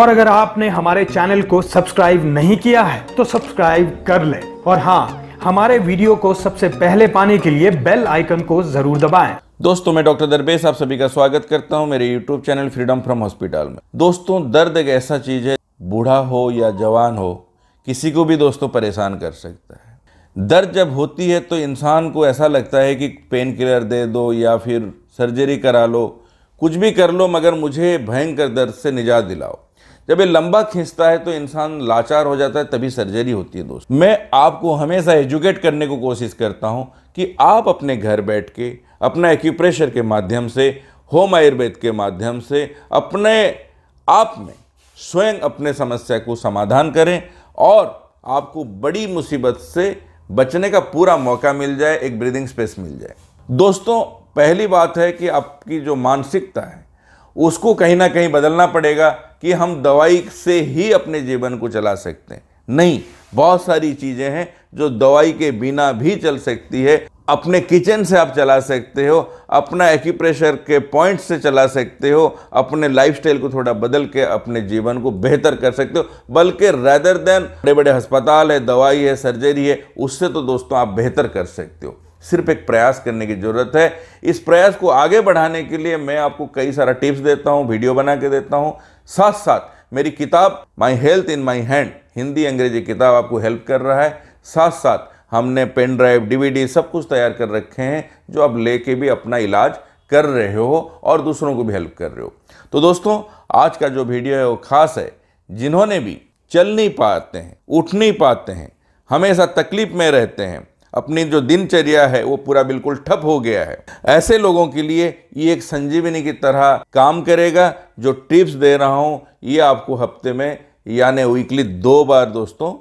और अगर आपने हमारे चैनल को सब्सक्राइब नहीं किया है तो सब्सक्राइब कर ले और हाँ हमारे वीडियो को सबसे पहले पाने के लिए बेल आइकन को जरूर दबाएं दोस्तों मैं डॉक्टर दरबेश आप सभी का स्वागत करता हूं मेरे YouTube channel freedom from hospital में दोस्तों दर्द एक ऐसा चीज है बूढ़ा हो या जवान हो किसी को भी दोस्तों परेशान कर सकता है दर्द जब होती है तो इंसान को ऐसा लगता है कि पेन किलर दे दो या फिर सर्जरी करा लो कुछ भी कर लो मगर मुझे भयंकर दर्द से निजात दिलाओ जब ये लंबा खींचता है तो इंसान लाचार हो जाता है तभी सर्जरी होती है दोस्त मैं आपको हमेशा एजुकेट करने को कोशिश करता हूँ कि आप अपने घर बैठ के अपना एक्यूप्रेशर के माध्यम से होम आयुर्वेद के माध्यम से अपने आप में स्वयं अपने समस्या को समाधान करें और आपको बड़ी मुसीबत से बचने का पूरा मौका मिल जाए एक ब्रीदिंग स्पेस मिल जाए दोस्तों पहली बात है कि आपकी जो मानसिकता है उसको कहीं ना कहीं बदलना पड़ेगा कि हम दवाई से ही अपने जीवन को चला सकते हैं नहीं बहुत सारी चीज़ें हैं जो दवाई के बिना भी चल सकती है अपने किचन से आप चला सकते हो अपना एक्यूप्रेशर के पॉइंट से चला सकते हो अपने लाइफस्टाइल को थोड़ा बदल के अपने जीवन को बेहतर कर सकते हो बल्कि रैदर देन बड़े बड़े अस्पताल है दवाई है सर्जरी है उससे तो दोस्तों आप बेहतर कर सकते हो सिर्फ एक प्रयास करने की ज़रूरत है इस प्रयास को आगे बढ़ाने के लिए मैं आपको कई सारा टिप्स देता हूँ वीडियो बना के देता हूँ साथ साथ मेरी किताब my health in my hand Hindi Angrezi किताब आपको हेल्प कर रहा है साथ साथ हमने पेन ड्राइव डीवीडी सब कुछ तैयार कर रखे हैं जो आप लेके भी अपना इलाज कर रहे हो और दूसरों को भी हेल्प कर रहे हो तो दोस्तों आज का जो वीडियो है वो खास है जिन्होंने भी चल नहीं पाते हैं उठ नहीं पाते हैं हमेशा तकलीफ में रहते हैं अपनी जो दिनचर्या है वो पूरा बिल्कुल ठप हो गया है ऐसे लोगों के लिए ये एक संजीवनी की तरह काम करेगा जो टिप्स दे रहा हूँ ये आपको हफ्ते में यानी वीकली दो बार दोस्तों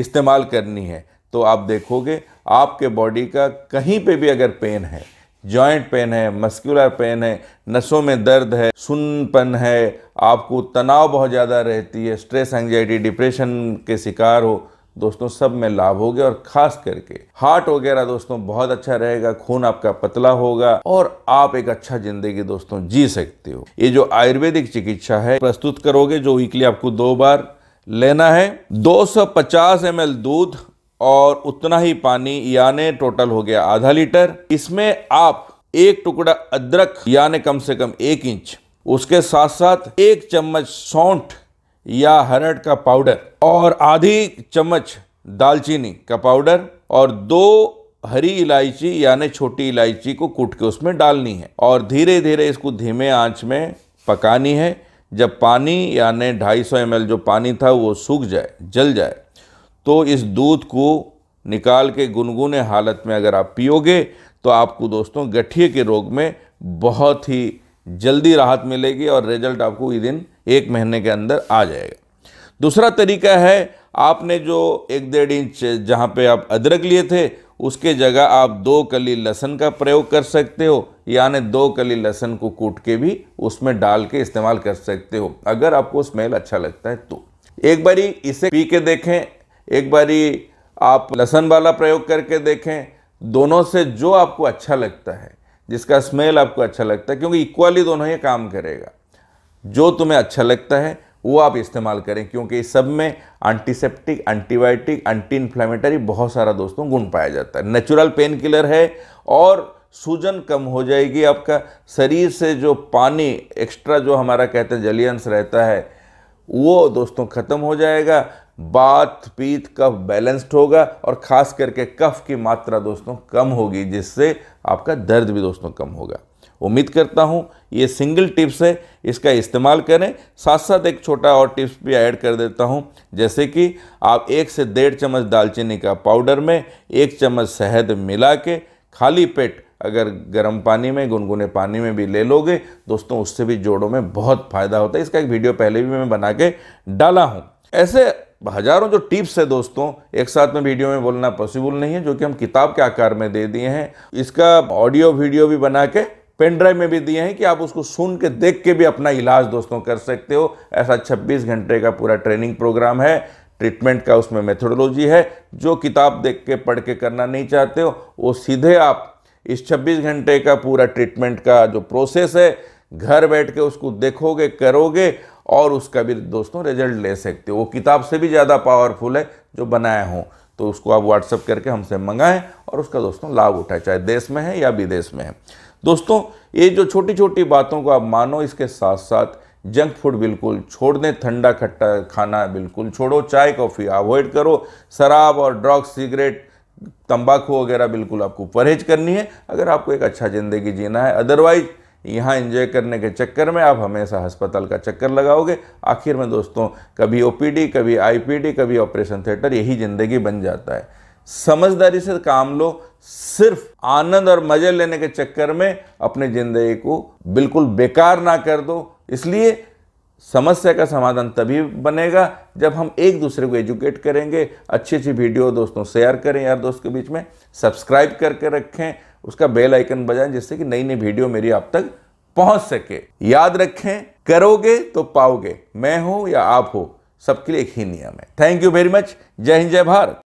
इस्तेमाल करनी है तो आप देखोगे आपके बॉडी का कहीं पे भी अगर पेन है जॉइंट पेन है मस्कुलर पेन है नसों में दर्द है सुनपन है आपको तनाव बहुत ज़्यादा रहती है स्ट्रेस एंगजाइटी डिप्रेशन के शिकार हो दोस्तों सब में लाभ हो गया और खास करके हार्ट वगैरह दोस्तों बहुत अच्छा रहेगा खून आपका पतला होगा और आप एक अच्छा जिंदगी दोस्तों जी सकते हो ये जो आयुर्वेदिक चिकित्सा है प्रस्तुत करोगे जो वीकली आपको दो बार लेना है 250 एम दूध और उतना ही पानी यानी टोटल हो गया आधा लीटर इसमें आप एक टुकड़ा अदरक यानी कम से कम एक इंच उसके साथ साथ एक चम्मच सौंठ या हरड़ का पाउडर और आधी चम्मच दालचीनी का पाउडर और दो हरी इलायची यानी छोटी इलायची को कूट के उसमें डालनी है और धीरे धीरे इसको धीमे आंच में पकानी है जब पानी यानी 250 सौ जो पानी था वो सूख जाए जल जाए तो इस दूध को निकाल के गुनगुने हालत में अगर आप पियोगे तो आपको दोस्तों गठिए के रोग में बहुत ही जल्दी राहत मिलेगी और रिजल्ट आपको इस दिन एक महीने के अंदर आ जाएगा दूसरा तरीका है आपने जो एक डेढ़ इंच जहाँ पे आप अदरक लिए थे उसके जगह आप दो कली लहसन का प्रयोग कर सकते हो यानी दो कली लहसन को कूट के भी उसमें डाल के इस्तेमाल कर सकते हो अगर आपको स्मेल अच्छा लगता है तो एक बारी इसे पी के देखें एक बारी आप लहसन वाला प्रयोग करके देखें दोनों से जो आपको अच्छा लगता है जिसका स्मेल आपको अच्छा लगता है क्योंकि इक्वली दोनों ही काम करेगा जो तुम्हें अच्छा लगता है वो आप इस्तेमाल करें क्योंकि इस सब में एंटीसेप्टिक एंटीबायोटिक एंटी इन्फ्लामेटरी बहुत सारा दोस्तों गुण पाया जाता है नेचुरल पेन किलर है और सूजन कम हो जाएगी आपका शरीर से जो पानी एक्स्ट्रा जो हमारा कहते हैं जलियंस रहता है वो दोस्तों ख़त्म हो जाएगा बात पीत कफ बैलेंस्ड होगा और ख़ास करके कफ की मात्रा दोस्तों कम होगी जिससे आपका दर्द भी दोस्तों कम होगा उम्मीद करता हूँ ये सिंगल टिप्स है इसका इस्तेमाल करें साथ साथ एक छोटा और टिप्स भी ऐड कर देता हूँ जैसे कि आप एक से डेढ़ चम्मच दालचीनी का पाउडर में एक चम्मच शहद मिला के खाली पेट अगर गर्म पानी में गुनगुने पानी में भी ले लोगे दोस्तों उससे भी जोड़ों में बहुत फ़ायदा होता है इसका एक वीडियो पहले भी मैं बना के डाला हूँ ऐसे हजारों जो टिप्स है दोस्तों एक साथ में वीडियो में बोलना पॉसिबल नहीं है जो कि हम किताब के आकार में दे दिए हैं इसका ऑडियो वीडियो भी बना के पेन ड्राइव में भी दिए हैं कि आप उसको सुन के देख के भी अपना इलाज दोस्तों कर सकते हो ऐसा 26 घंटे का पूरा ट्रेनिंग प्रोग्राम है ट्रीटमेंट का उसमें मेथोडोलॉजी है जो किताब देख के पढ़ के करना नहीं चाहते हो वो सीधे आप इस 26 घंटे का पूरा ट्रीटमेंट का जो प्रोसेस है घर बैठ के उसको देखोगे करोगे और उसका भी दोस्तों रिजल्ट ले सकते हो वो किताब से भी ज़्यादा पावरफुल है जो बनाया हों तो उसको आप व्हाट्सअप करके हमसे मंगाएं और उसका दोस्तों लाभ उठाएं चाहे देश में है या विदेश में है दोस्तों ये जो छोटी छोटी बातों को आप मानो इसके साथ साथ जंक फूड बिल्कुल छोड़ दें ठंडा खट्टा खाना बिल्कुल छोड़ो चाय कॉफ़ी अवॉइड करो शराब और ड्रग्स सिगरेट तंबाकू वगैरह बिल्कुल आपको परहेज करनी है अगर आपको एक अच्छा ज़िंदगी जीना है अदरवाइज यहाँ एंजॉय करने के चक्कर में आप हमेशा अस्पताल का चक्कर लगाओगे आखिर में दोस्तों कभी ओपीडी कभी आईपीडी कभी ऑपरेशन थिएटर यही ज़िंदगी बन जाता है समझदारी से काम लो सिर्फ आनंद और मजे लेने के चक्कर में अपनी जिंदगी को बिल्कुल बेकार ना कर दो इसलिए समस्या का समाधान तभी बनेगा जब हम एक दूसरे को एजुकेट करेंगे अच्छी अच्छी वीडियो दोस्तों शेयर करें यार दोस्त के बीच में सब्सक्राइब करके रखें उसका बेल आइकन बजाएं जिससे कि नई नई वीडियो मेरी आप तक पहुंच सके याद रखें करोगे तो पाओगे मैं हूं या आप हो सबके लिए एक ही नियम है थैंक यू वेरी मच जय हिंद जय भारत